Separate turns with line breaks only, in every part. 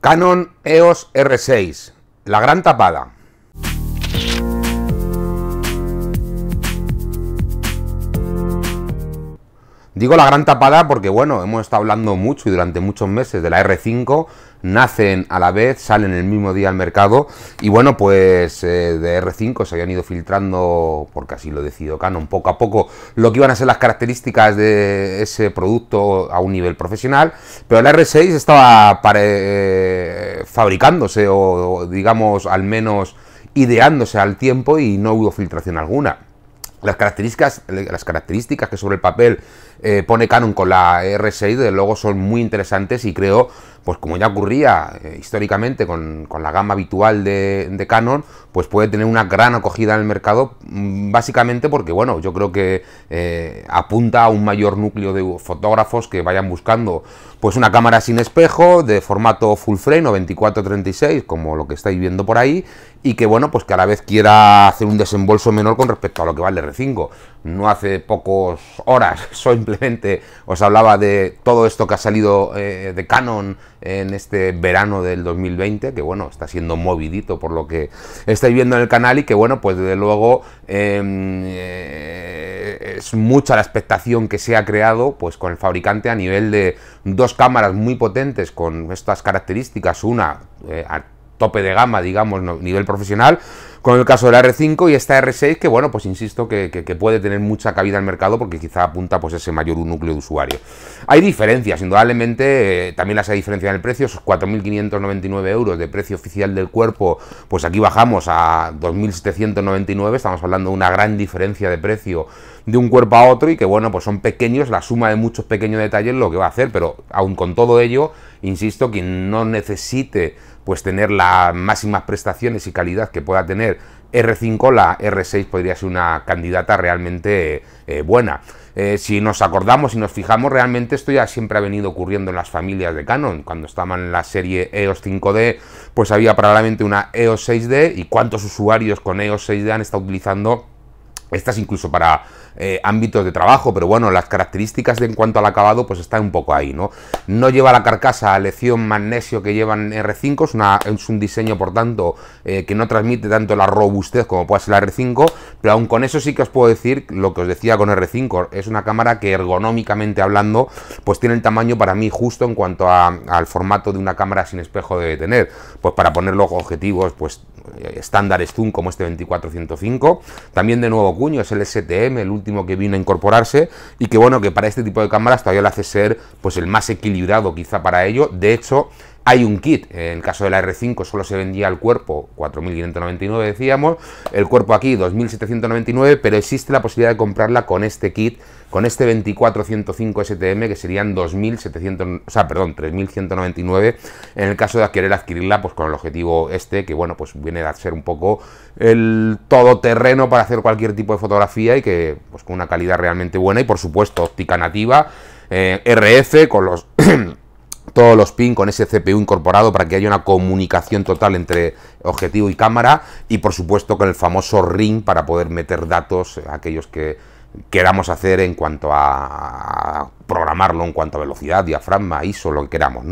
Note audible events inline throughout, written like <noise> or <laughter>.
Canon EOS R6, la gran tapada. Digo la gran tapada porque, bueno, hemos estado hablando mucho y durante muchos meses de la R5 nacen a la vez, salen el mismo día al mercado y bueno, pues eh, de R5 se habían ido filtrando, porque así lo decidió Canon, poco a poco lo que iban a ser las características de ese producto a un nivel profesional, pero la R6 estaba eh, fabricándose o, digamos al menos ideándose al tiempo y no hubo filtración alguna. Las características, las características que sobre el papel eh, pone Canon con la R6, desde luego son muy interesantes y creo pues como ya ocurría eh, históricamente con, la gama habitual de, Canon, pues puede tener una gran acogida en el mercado, mm, básicamente porque, bueno, yo creo que eh, apunta a un mayor núcleo de fotógrafos que vayan buscando pues una cámara sin espejo, de formato full frame o 24-36, como lo que estáis viendo por ahí, y que, bueno, pues que a la vez quiera hacer un desembolso menor con respecto a lo que vale el R5. No hace pocos horas, <laughs> simplemente os hablaba de todo esto que ha salido eh, de Canon, en este verano del 2020, que bueno, está siendo movidito por lo que estáis viendo en el canal y que bueno, pues desde luego em, eh, es mucha la expectación que se ha creado pues con el fabricante a nivel de dos cámaras muy potentes con estas características, una eh, a tope de gama, digamos, nivel profesional, con el caso de la R5 y esta R6 que, bueno, pues insisto que, puede tener mucha cabida al mercado porque quizá apunta pues ese mayor núcleo de usuario. Hay diferencias, indudablemente, eh, también las hay diferencias en el precio, esos 4.599 euros de precio oficial del cuerpo, pues aquí bajamos a 2.799, estamos hablando de una gran diferencia de precio de un cuerpo a otro y que, bueno, pues son pequeños, la suma de muchos pequeños detalles lo que va a hacer, pero aún con todo ello, insisto, quien no necesite pues tener las máximas prestaciones y calidad que pueda tener R5, la R6 podría ser una candidata realmente eh, buena. Eh, si nos acordamos y si nos fijamos, realmente esto ya siempre ha venido ocurriendo en las familias de Canon. Cuando estaban en la serie EOS 5D, pues había probablemente una EOS 6D y cuántos usuarios con EOS 6D han estado utilizando estas incluso para eh, ámbitos de trabajo, pero bueno, las características de en cuanto al acabado, pues está un poco ahí, ¿no? No lleva la carcasa a lección magnesio que llevan R5, es, es un diseño, por tanto, eh, que no transmite tanto la robustez como puede ser la R5, pero aún con eso sí que os puedo decir lo que os decía con R5. Es una cámara que ergonómicamente hablando, pues tiene el tamaño para mí justo en cuanto al formato de una cámara sin espejo debe tener. Pues para poner los objetivos, pues eh, estándares zoom como este 24 También de nuevo cuño, es el STM, el último que vino a incorporarse. Y que bueno, que para este tipo de cámaras todavía lo hace ser pues el más equilibrado quizá para ello. De hecho, hay un kit, en el caso de la R5 solo se vendía el cuerpo, 4.599 decíamos, el cuerpo aquí 2.799, pero existe la posibilidad de comprarla con este kit, con este 2405 STM, que serían 2.700, o sea, perdón, 3.199, en el caso de querer adquirirla, pues con el objetivo este, que bueno, pues viene a ser un poco el todoterreno para hacer cualquier tipo de fotografía y que, pues con una calidad realmente buena y por supuesto óptica nativa, eh, RF, con los... <clears throat> todos los pin con ese CPU incorporado para que haya una comunicación total entre objetivo y cámara y por supuesto con el famoso ring para poder meter datos eh, aquellos que queramos hacer en cuanto a programarlo, en cuanto a velocidad, diafragma, ISO, lo que queramos,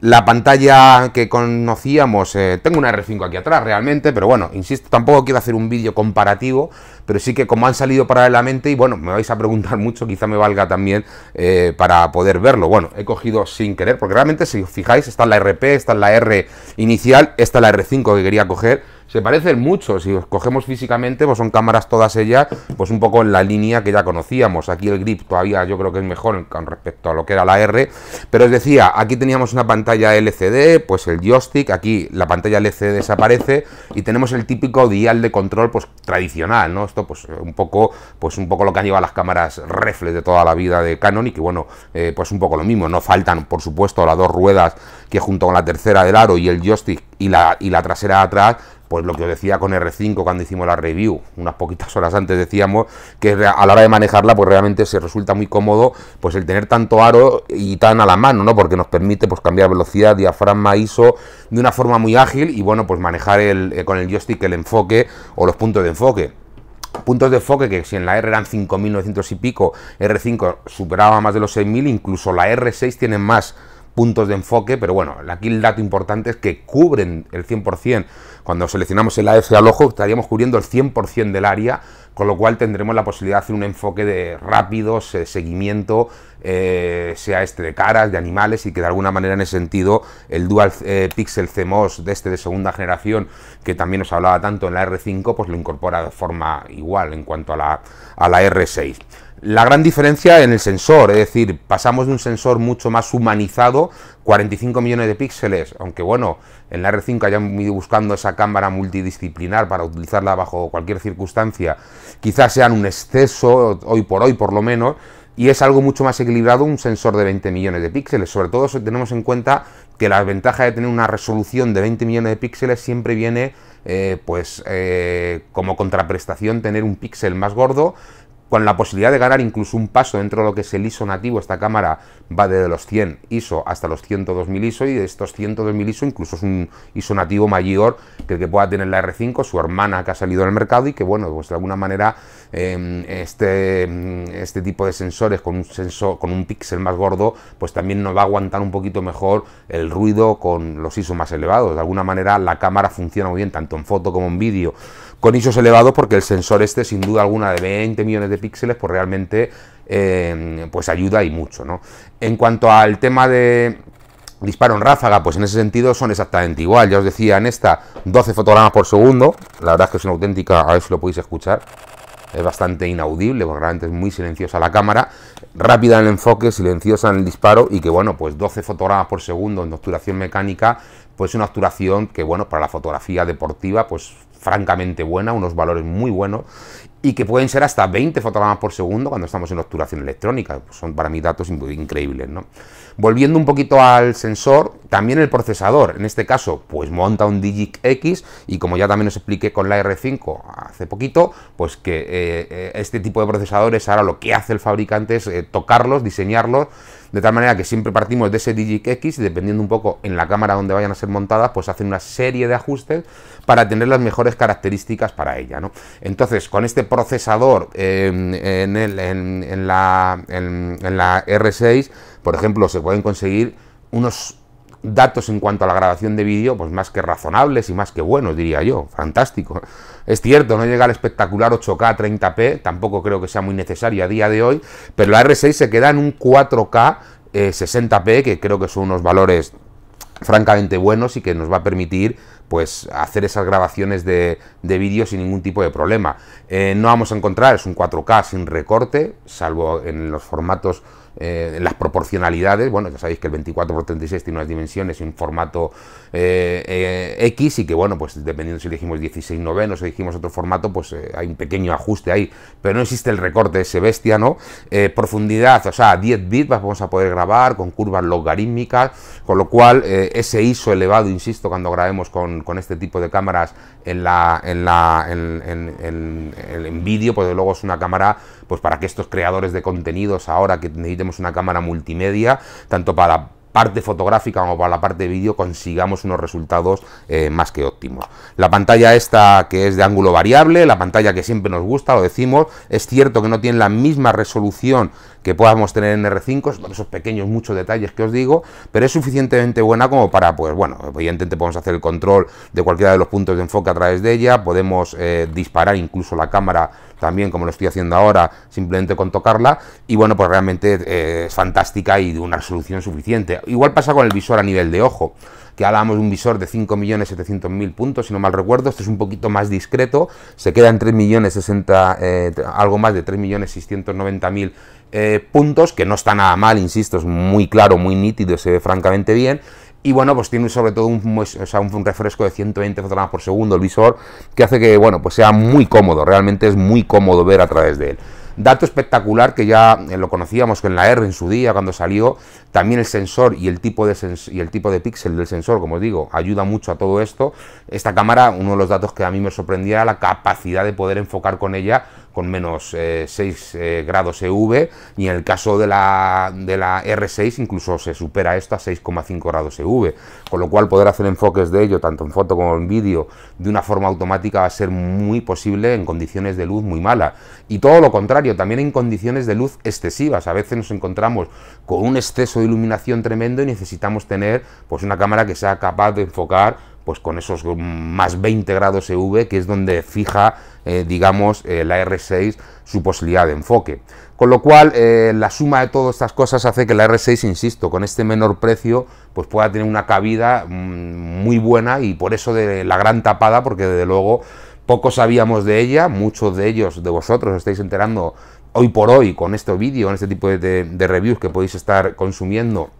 La pantalla que conocíamos, eh, tengo una R5 aquí atrás realmente, pero bueno, insisto, tampoco quiero hacer un vídeo comparativo, pero sí que como han salido paralelamente, y bueno, me vais a preguntar <laughs> mucho, quizá me valga también eh, para poder verlo. Bueno, he cogido sin querer, porque realmente si os fijáis, está la RP, está la R inicial, está la R5 que quería coger, se parecen mucho. Si os cogemos físicamente, pues son cámaras todas ellas, pues un poco en la línea que ya conocíamos. Aquí el grip todavía yo creo que es mejor con respecto a lo que era la R. Pero os decía, aquí teníamos una pantalla LCD, pues el joystick, aquí la pantalla LCD desaparece y tenemos el típico dial de control pues tradicional, ¿no? Esto pues un poco, pues un poco lo que han llevado las cámaras reflex de toda la vida de Canon y que bueno, eh, pues un poco lo mismo. No faltan, por supuesto, las dos ruedas que junto con la tercera del aro y el joystick y la, y la trasera atrás pues lo que os decía con R5 cuando hicimos la review, unas poquitas horas antes decíamos que a la hora de manejarla pues realmente se resulta muy cómodo pues el tener tanto aro y tan a la mano, ¿no? Porque nos permite pues cambiar velocidad, diafragma, ISO de una forma muy ágil y bueno, pues manejar el, eh, con el joystick el enfoque o los puntos de enfoque puntos de enfoque que si en la R eran 5.900 y pico, R5 superaba más de los 6.000, incluso la R6 tiene más puntos de enfoque, pero bueno, aquí el dato importante es que cubren el 100%. Cuando seleccionamos el AF al ojo, estaríamos cubriendo el 100% del área, con lo cual tendremos la posibilidad de hacer un enfoque de rápido, seguimiento, eh, sea este de caras, de animales, y que de alguna manera en ese sentido el Dual eh, Pixel CMOS de este de segunda generación, que también os hablaba tanto en la R5, pues lo incorpora de forma igual en cuanto a la, a la R6. La gran diferencia en el sensor, es decir, pasamos de un sensor mucho más humanizado, 45 millones de píxeles, aunque bueno, en la R5 hayan ido buscando esa cámara multidisciplinar para utilizarla bajo cualquier circunstancia, quizás sean un exceso, hoy por hoy por lo menos, y es algo mucho más equilibrado un sensor de 20 millones de píxeles, sobre todo si tenemos en cuenta que la ventaja de tener una resolución de 20 millones de píxeles siempre viene eh, pues eh, como contraprestación tener un píxel más gordo con la posibilidad de ganar incluso un paso dentro de lo que es el ISO nativo. Esta cámara va desde los 100 ISO hasta los 102.000 ISO y de estos 102.000 ISO incluso es un ISO nativo mayor que el que pueda tener la R5, su hermana que ha salido el mercado y que bueno, pues de alguna manera em, este, este tipo de sensores con un sensor, con un píxel más gordo, pues también nos va a aguantar un poquito mejor el ruido con los ISO más elevados. De alguna manera la cámara funciona muy bien tanto en foto como en vídeo con ISOs elevados porque el sensor este, sin duda alguna, de 20 millones de píxeles, pues realmente em, pues ayuda y mucho. ¿no? En cuanto al tema de disparo en ráfaga, pues en ese sentido son exactamente igual. Ya os decía, en esta 12 fotogramas por segundo, la verdad es que es una auténtica, a ver si lo podéis escuchar es bastante inaudible, porque realmente es muy silenciosa la cámara, rápida en el enfoque, silenciosa en el disparo y que bueno, pues 12 fotogramas por segundo en obturación mecánica, pues una obturación que bueno, para la fotografía deportiva pues francamente buena, unos valores muy buenos y que pueden ser hasta 20 fotogramas por segundo cuando estamos en obturación electrónica. Pues son para mí datos increíbles, ¿no? Volviendo un poquito al sensor, también el procesador, en este caso, pues monta un Digic X y como ya también os expliqué con la R5 hace poquito, pues que eh, eh, este tipo de procesadores ahora lo que hace el fabricante es eh, tocarlos, diseñarlos, de tal manera que siempre partimos de ese Digic X y dependiendo un poco en la cámara donde vayan a ser montadas, pues hacen una serie de ajustes para tener las mejores características para ella, Entonces, con este procesador en, el, en la R6, por ejemplo, se pueden conseguir unos datos en cuanto a la grabación de vídeo, pues más que razonables y más que buenos, diría yo. Fantástico. Es cierto, no llega al espectacular 8K 30p, tampoco creo que sea muy necesario a día de hoy, pero la R6 se queda en un 4K 60p, eh, que creo que son unos valores francamente buenos y que nos va a permitir pues hacer esas grabaciones de, vídeo sin ningún tipo de problema. Eh, no vamos a encontrar, es un 4K sin recorte, salvo en los formatos eh, las proporcionalidades, bueno, ya sabéis que el 24x36 tiene unas dimensiones y un formato eh, eh, X y que, bueno, pues dependiendo si elegimos 16 9 o si elegimos otro formato, pues hay un pequeño ajuste ahí, pero no existe el recorte ese bestia, ¿no? profundidad, o sea, 10 bits vamos a poder grabar con curvas logarítmicas, con lo cual ese ISO elevado, insisto, cuando grabemos con, con, este tipo de cámaras en la en la en, en, en, en vídeo, pues luego es una cámara pues para que estos creadores de contenidos ahora que necesitemos una cámara multimedia, tanto para la parte fotográfica como para la parte de vídeo consigamos unos resultados eh, más que óptimos. La pantalla esta que es de ángulo variable, la pantalla que siempre nos gusta, lo decimos, es cierto que no tiene la misma resolución que podamos tener en R5, esos pequeños muchos detalles que os digo, pero es suficientemente buena como para, pues bueno, evidentemente podemos hacer el control de cualquiera de los puntos de enfoque a través de ella, podemos eh, disparar incluso la cámara también como lo estoy haciendo ahora, simplemente con tocarla, y bueno, pues realmente eh, es fantástica y de una resolución suficiente. Igual pasa con el visor a nivel de ojo que hablamos de un visor de 5.700.000 puntos, si no mal recuerdo, este es un poquito más discreto, se queda en eh, algo más de 3.690.000 eh, puntos, que no está nada mal, insisto, es muy claro, muy nítido, se ve francamente bien, y bueno, pues tiene sobre todo un, un, refresco de 120 fotogramas por segundo el visor, que hace que, bueno, pues sea muy cómodo, realmente es muy cómodo ver a través de él. Dato espectacular que ya eh, lo conocíamos con la R en su día cuando salió. También el sensor y el tipo de, y el tipo de píxel del sensor, como os digo, ayuda mucho a todo esto. Esta cámara, uno de los datos que a mí me sorprendía era la capacidad de poder enfocar con ella con menos 6 eh, eh, grados EV y en el caso de la, de la R6 incluso se supera esto a 6,5 grados EV, con lo cual poder hacer enfoques de ello tanto en foto como en vídeo de una forma automática va a ser muy posible en condiciones de luz muy mala y todo lo contrario, también en condiciones de luz excesivas, a veces nos encontramos con un exceso de iluminación tremendo y necesitamos tener pues una cámara que sea capaz de enfocar pues con esos más 20 grados EV, que es donde fija, eh, digamos, eh, la R6 su posibilidad de enfoque. Con lo cual, eh, la suma de todas estas cosas hace que la R6, insisto, con este menor precio, pues pueda tener una cabida mm, muy buena y por eso de la gran tapada, porque desde luego poco sabíamos de ella, muchos de ellos, de vosotros, os estáis enterando hoy por hoy con este vídeo, con este tipo de reviews que podéis estar consumiendo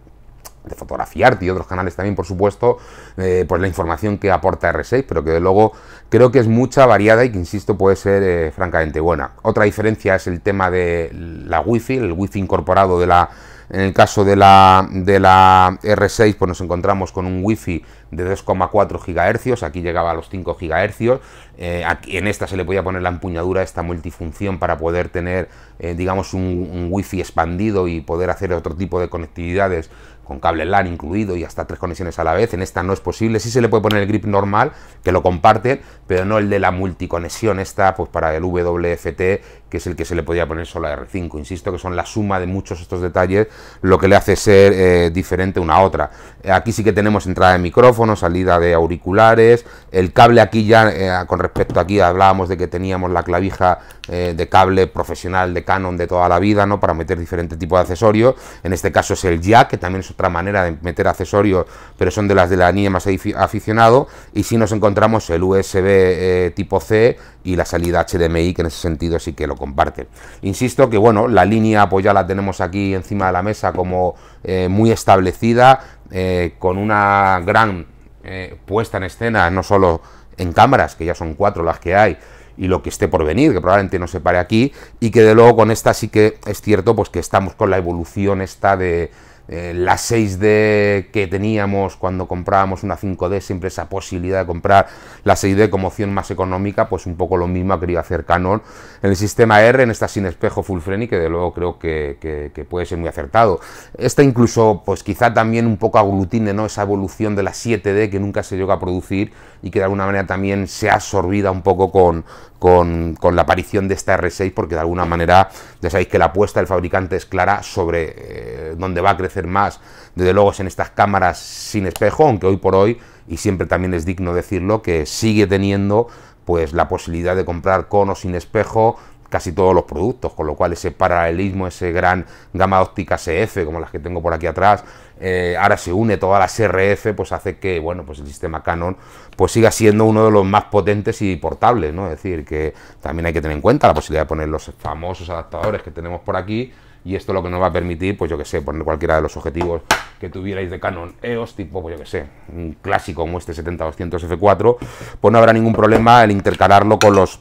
de Fotografiarte y otros canales también, por supuesto, eh, pues la información que aporta R6, pero que de luego creo que es mucha, variada y que, insisto, puede ser eh, francamente buena. Otra diferencia es el tema de la wifi el wifi incorporado de la... En el caso de la, de la R6, pues nos encontramos con un wifi de 2,4 GHz, aquí llegaba a los 5 GHz, eh, aquí, en esta se le podía poner la empuñadura, esta multifunción para poder tener, eh, digamos, un, wifi expandido y poder hacer otro tipo de conectividades con cable LAN incluido y hasta tres conexiones a la vez. En esta no es posible. Sí se le puede poner el grip normal, que lo comparten, pero no el de la multiconexión esta, pues para el WFT, que es el que se le podía poner solo a R5. Insisto que son la suma de muchos estos detalles lo que le hace ser eh, diferente una a otra. Aquí sí que tenemos entrada de micrófono salida de auriculares, el cable aquí ya, eh, con respecto aquí hablábamos de que teníamos la clavija eh, de cable profesional de Canon de toda la vida, ¿no? Para meter diferentes tipos de accesorios, en este caso es el jack, que también es otra manera de meter accesorios, pero son de las de la niña más aficionado, y si nos encontramos el USB eh, tipo C y la salida HDMI, que en ese sentido sí que lo comparten, Insisto que, bueno, la línea pues ya la tenemos aquí encima de la mesa como muy establecida, con una gran eh, puesta en escena, no solo en cámaras, que ya son cuatro las que hay, y lo que esté por venir, que probablemente no se pare aquí, y que de luego con esta sí que es cierto, pues que estamos con la evolución esta de, eh, la 6D que teníamos cuando comprábamos una 5D, siempre esa posibilidad de comprar la 6D como opción más económica, pues un poco lo mismo ha querido hacer Canon en el sistema R, en esta sin espejo full frame, que de luego creo que, puede ser muy acertado. Esta incluso, pues quizá también un poco aglutine ¿no? esa evolución de la 7D que nunca se llegó a producir y que de alguna manera también se ha absorbida un poco con, con, la aparición de esta R6, porque de alguna manera ya sabéis que la apuesta del fabricante es clara sobre eh, dónde va a crecer más, desde luego es en estas cámaras sin espejo, aunque hoy por hoy, y siempre también es digno decirlo, que sigue teniendo pues la posibilidad de comprar con o sin espejo casi todos los productos, con lo cual ese paralelismo, ese gran gama óptica cf como las que tengo por aquí atrás, eh, ahora se une todas las RF, pues hace que, bueno, pues el sistema Canon pues siga siendo uno de los más potentes y portables, ¿no? Es decir, que también hay que tener en cuenta la posibilidad de poner los famosos adaptadores que tenemos por aquí, y esto lo que nos va a permitir, pues yo que sé, poner cualquiera de los objetivos que tuvierais de Canon EOS, tipo, pues yo que sé, un clásico como este 70-200 F4, pues no habrá ningún problema el intercalarlo con los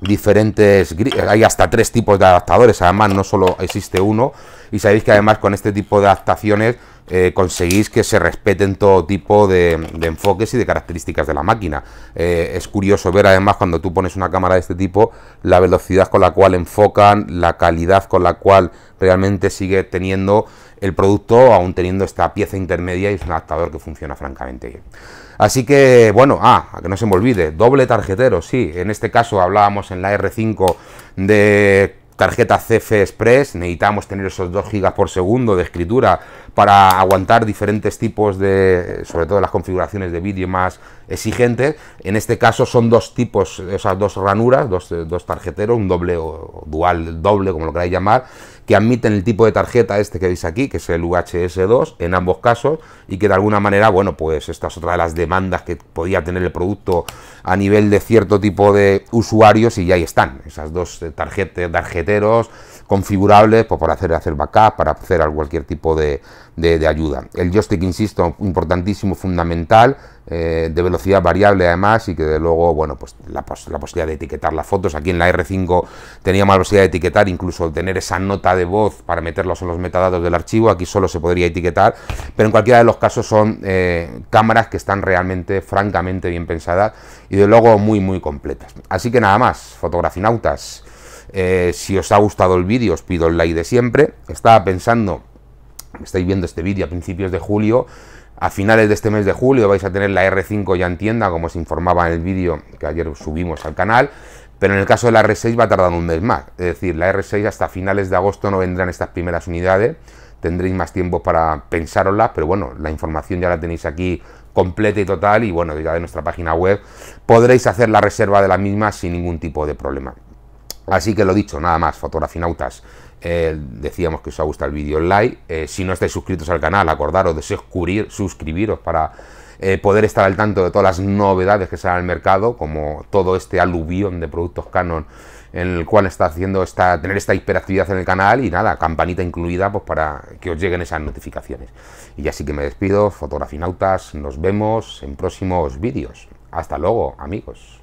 diferentes hay hasta tres tipos de adaptadores además no solo existe uno y sabéis que además con este tipo de adaptaciones eh, conseguís que se respeten todo tipo de, enfoques y de características de la máquina. Eh, es curioso ver además cuando tú pones una cámara de este tipo la velocidad con la cual enfocan, la calidad con la cual realmente sigue teniendo el producto, aún teniendo esta pieza intermedia y es un adaptador que funciona francamente bien. Así que, bueno, ah, que no se me olvide, doble tarjetero, sí, en este caso hablábamos en la R5 de tarjeta CF Express, necesitamos tener esos 2 GB por segundo de escritura para aguantar diferentes tipos de, sobre todo las configuraciones de vídeo más exigentes. En este caso son dos tipos, esas dos ranuras, dos, dos tarjeteros, un doble o dual doble, como lo queráis llamar, que admiten el tipo de tarjeta este que veis aquí, que es el UHS2 en ambos casos y que de alguna manera, bueno, pues esta es otra de las demandas que podía tener el producto a nivel de cierto tipo de usuarios y ya ahí están, esas dos eh, tarjetas, tarjeteros configurables pues, para hacer, hacer backup, para hacer cualquier tipo de, de, ayuda. El joystick, insisto, importantísimo, fundamental, eh, de velocidad variable además y que de luego, bueno, pues la, la, posibilidad de etiquetar las fotos. Aquí en la R5 tenía más posibilidad de etiquetar, incluso tener esa nota de voz para meterlos en los metadatos del archivo. Aquí solo se podría etiquetar, pero en cualquiera de los casos son eh, cámaras que están realmente, francamente bien pensadas y de luego muy, muy completas. Así que nada más, fotografinautas. Eh, si os ha gustado el vídeo, os pido el like de siempre. Estaba pensando, estáis viendo este vídeo a principios de julio, a finales de este mes de julio vais a tener la R5 ya en tienda, como os informaba en el vídeo que ayer subimos al canal. Pero en el caso de la R6 va a tardar un mes más. Es decir, la R6 hasta finales de agosto no vendrán estas primeras unidades. Tendréis más tiempo para pensároslas, pero bueno, la información ya la tenéis aquí completa y total. Y bueno, ya de nuestra página web podréis hacer la reserva de la misma sin ningún tipo de problema. Así que lo dicho, nada más, fotografinautas. Eh, decíamos que os ha gustado el vídeo like. Eh, si no estáis suscritos al canal, acordaros de suscribiros para eh, poder estar al tanto de todas las novedades que salen al mercado, como todo este aluvión de productos Canon en el cual está haciendo esta, tener esta hiperactividad en el canal y nada, campanita incluida pues para que os lleguen esas notificaciones. Y ya que me despido, fotografinautas, nos vemos en próximos vídeos. Hasta luego, amigos.